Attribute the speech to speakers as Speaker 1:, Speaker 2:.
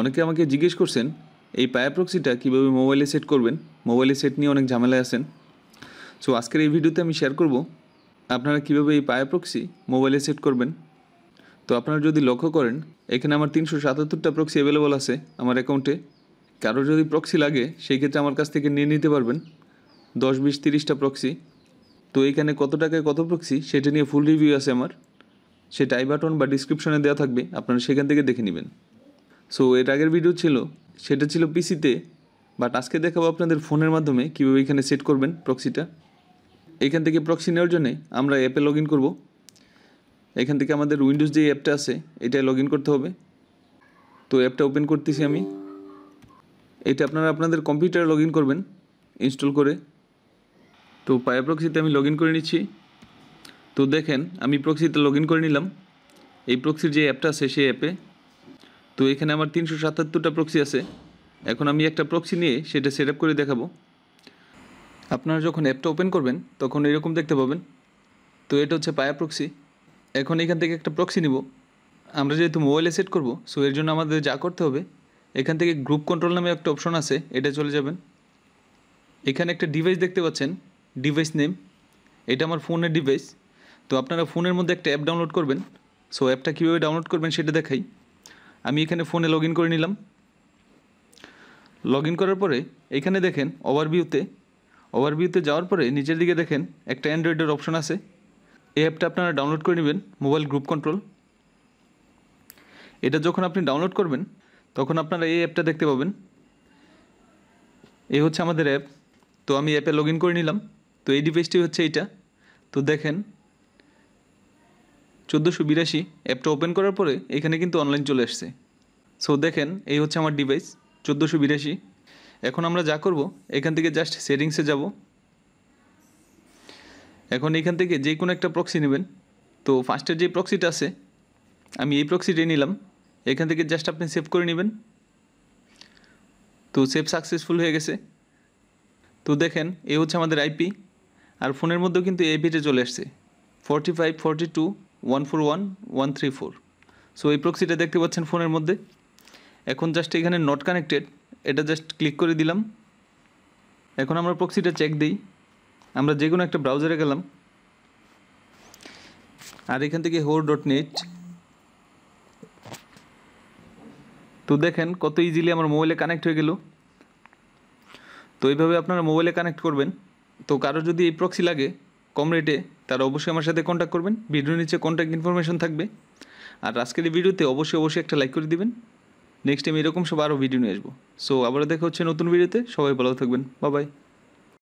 Speaker 1: অনেকে আমাকে জিজ্ঞেস করছেন এই পায়াপ্রক্সিটা কীভাবে মোবাইলে সেট করবেন মোবাইলে সেট নিয়ে অনেক ঝামেলায় আছেন সো আজকের এই ভিডিওতে আমি শেয়ার করব আপনারা কীভাবে এই পায়াপ্রক্সি মোবাইলে সেট করবেন তো আপনারা যদি লক্ষ্য করেন এখানে আমার তিনশো সাতাত্তরটা প্রক্সি অ্যাভেলেবল আছে আমার অ্যাকাউন্টে কারো যদি প্রক্সি লাগে সেই ক্ষেত্রে আমার কাছ থেকে নিয়ে নিতে পারবেন দশ বিশ তিরিশটা প্রক্সি তো এইখানে কত টাকায় কত প্রক্সি সেটা নিয়ে ফুল রিভিউ আছে আমার সেটা আই বাটন বা ডিসক্রিপশনে দেওয়া থাকবে আপনারা সেখান থেকে দেখে নেবেন সো এর আগের ভিডিও ছিল সেটা ছিল পিসিতে বাট আজকে দেখাবো আপনাদের ফোনের মাধ্যমে কীভাবে এখানে সেট করবেন প্রক্সিটা এখান থেকে প্রক্সি নেওয়ার জন্যে আমরা অ্যাপে লগ ইন করবো এখান থেকে আমাদের উইন্ডোজ যে অ্যাপটা আছে এটায় লগ করতে হবে তো অ্যাপটা ওপেন করতেছি আমি এটা আপনারা আপনাদের কম্পিউটারে লগ করবেন ইনস্টল করে তো পায়া প্রক্সিতে আমি লগ করে নিচ্ছি তো দেখেন আমি প্রক্সিতে লগ করে নিলাম এই প্রক্সির যে অ্যাপটা আছে সেই অ্যাপে তো এখানে আমার তিনশো সাতাত্তরটা প্রক্সি আছে এখন আমি একটা প্রক্সি নিয়ে সেটা সেট করে দেখাবো আপনারা যখন অ্যাপটা ওপেন করবেন তখন এরকম দেখতে পাবেন তো এটা হচ্ছে পায়া প্রক্সি এখন এখান থেকে একটা প্রক্সি নিব আমরা যেহেতু মোবাইলে সেট করব সো এর জন্য আমাদের যা করতে হবে এখান থেকে গ্রুপ কন্ট্রোল নামে একটা অপশন আছে এটা চলে যাবেন এখানে একটা ডিভাইস দেখতে পাচ্ছেন ডিভাইস নেম এটা আমার ফোনের ডিভাইস তো আপনারা ফোনের মধ্যে একটা অ্যাপ ডাউনলোড করবেন সো অ্যাপটা কীভাবে ডাউনলোড করবেন সেটা দেখাই আমি এখানে ফোনে লগ করে নিলাম লগ করার পরে এখানে দেখেন ওভারভিউতে ওভারভিউতে যাওয়ার পরে নিচের দিকে দেখেন একটা অ্যান্ড্রয়েডের অপশন আছে এই অ্যাপটা আপনারা ডাউনলোড করে নেবেন মোবাইল গ্রুপ কন্ট্রোল এটা যখন আপনি ডাউনলোড করবেন তখন আপনারা এই অ্যাপটা দেখতে পাবেন এই হচ্ছে আমাদের অ্যাপ তো আমি অ্যাপে লগ করে নিলাম তো এই ডিভাইসটি হচ্ছে এইটা তো দেখেন চোদ্দোশো বিরাশি অ্যাপটা ওপেন করার পরে এখানে কিন্তু অনলাইন চলে আসছে সো দেখেন এই হচ্ছে আমার ডিভাইস চোদ্দোশো বিরাশি এখন আমরা যা করব এখান থেকে জাস্ট সেটিংসে যাব এখন এখান থেকে যে কোনো একটা প্রক্সি নেবেন তো ফার্স্টের যে প্রক্সিটা আছে আমি এই প্রক্সিটাই নিলাম এখান থেকে জাস্ট আপনি সেভ করে নেবেন তো সেভ সাকসেসফুল হয়ে গেছে তো দেখেন এ হচ্ছে আমাদের আইপি আর ফোনের মধ্যেও কিন্তু এই ভিটে চলে আসছে forty five forty two one four one one three four so এই প্রক্সিটা দেখতে পাচ্ছেন ফোনের মধ্যে এখন জাস্ট এখানে নট কানেক্টেড এটা জাস্ট ক্লিক করে দিলাম এখন আমরা প্রক্সিটা চেক দিই আমরা যে কোনো একটা ব্রাউজারে গেলাম আর এখান থেকে হোর ডট নেট তো দেখেন কত ইজিলি আমার মোবাইলে কানেক্ট হয়ে গেল তো এইভাবে আপনারা মোবাইলে কানেক্ট করবেন তো কারো যদি এই প্রক্সি লাগে কম রেটে তারা অবশ্যই আমার সাথে কন্ট্যাক্ট করবেন ভিডিওর নিচে কন্ট্যাক্ট ইনফরমেশন থাকবে আর আজকের এই ভিডিওতে অবশ্যই অবশ্যই একটা লাইক করে দিবেন নেক্সট টাইম এরকম সব আরও ভিডিও নিয়ে আসবো সো আবারও দেখা হচ্ছে নতুন ভিডিওতে সবাই ভালো থাকবেন বা বাই